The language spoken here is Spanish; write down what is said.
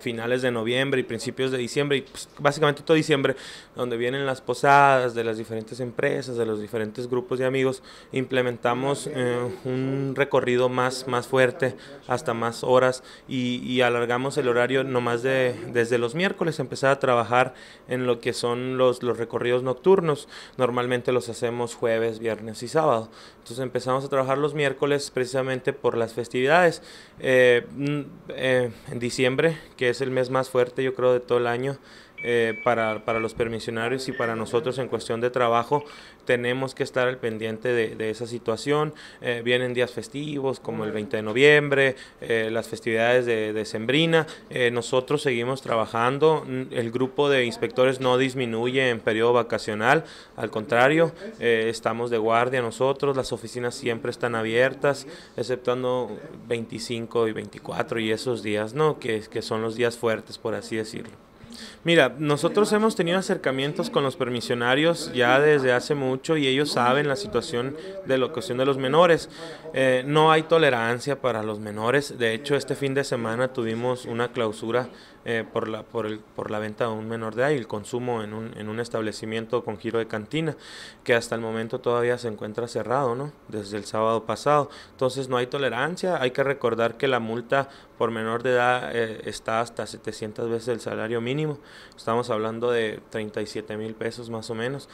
finales de noviembre y principios de diciembre, y pues, básicamente todo diciembre, donde vienen las posadas de las diferentes empresas, de los diferentes grupos de amigos, implementamos eh, un recorrido más, más fuerte, hasta más horas, y, alargamos el horario nomás de, desde los miércoles, empezar a trabajar en lo que son los, los recorridos nocturnos, normalmente los hacemos jueves, viernes y sábado. Entonces empezamos a trabajar los miércoles precisamente por las festividades. Eh, eh, en diciembre, que es el mes más fuerte, yo creo, de todo el año. Eh, para, para, los permisionarios y para nosotros en cuestión de trabajo, tenemos que estar al pendiente de, de esa situación. Eh, vienen días festivos como el 20 de noviembre, eh, las festividades de, de Sembrina. nosotros seguimos trabajando. El grupo de inspectores no disminuye en periodo vacacional, al contrario, estamos de guardia nosotros. Las oficinas siempre están abiertas, exceptuando 25 y 24 y esos días, ¿no? Que, que son los días fuertes, por así decirlo. Mira, nosotros hemos tenido acercamientos con los permisionarios ya desde hace mucho y ellos saben la situación de la cuestión de los menores. Eh, no hay tolerancia para los menores. De hecho, este fin de semana tuvimos una clausura eh, por, la, por, la venta de un menor de edad y el consumo en un, establecimiento con giro de cantina, que hasta el momento todavía se encuentra cerrado, ¿no? Desde el sábado pasado. Entonces no hay tolerancia. Hay que recordar que la multa por menor de edad eh, está hasta 700 veces el salario mínimo Estamos hablando de 37 mil pesos más o menos.